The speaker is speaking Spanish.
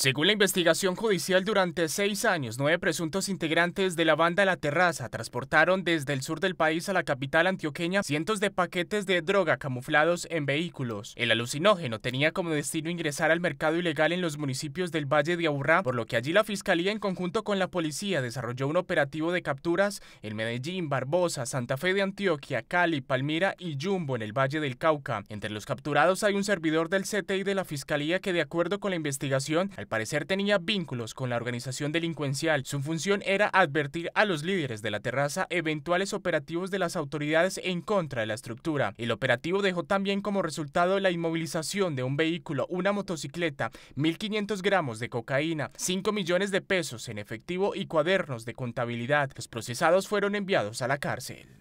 Según la investigación judicial, durante seis años, nueve presuntos integrantes de la banda La Terraza transportaron desde el sur del país a la capital antioqueña cientos de paquetes de droga camuflados en vehículos. El alucinógeno tenía como destino ingresar al mercado ilegal en los municipios del Valle de Aburrá, por lo que allí la Fiscalía en conjunto con la policía desarrolló un operativo de capturas en Medellín, Barbosa, Santa Fe de Antioquia, Cali, Palmira y Jumbo en el Valle del Cauca. Entre los capturados hay un servidor del CTI de la Fiscalía que de acuerdo con la investigación, parecer tenía vínculos con la organización delincuencial. Su función era advertir a los líderes de la terraza eventuales operativos de las autoridades en contra de la estructura. El operativo dejó también como resultado la inmovilización de un vehículo, una motocicleta, 1.500 gramos de cocaína, 5 millones de pesos en efectivo y cuadernos de contabilidad. Los procesados fueron enviados a la cárcel.